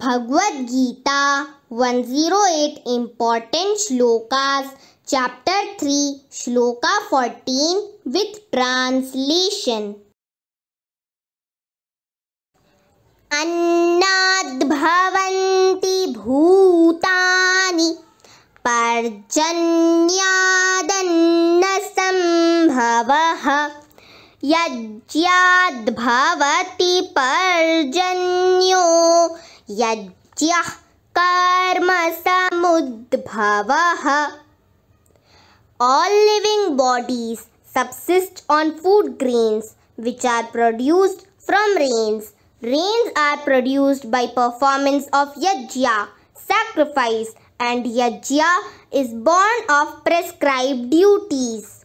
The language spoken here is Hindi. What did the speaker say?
भगवत गीता 108 जीरो एट इम्पॉर्टेंट श्लोकास चैप्टर थ्री श्लोका फोर्टीन विथ ट्रांसलेशन अन्ना भूतानि पर्जन्यादन्नसम्भवः यज्ञाद्भवति पर्जन्य यज्ञः कर्मसमुद्भवः All living bodies subsist on food grains which are produced from rains. Rains are produced by performance of yajna, sacrifice and yajna is born of prescribed duties.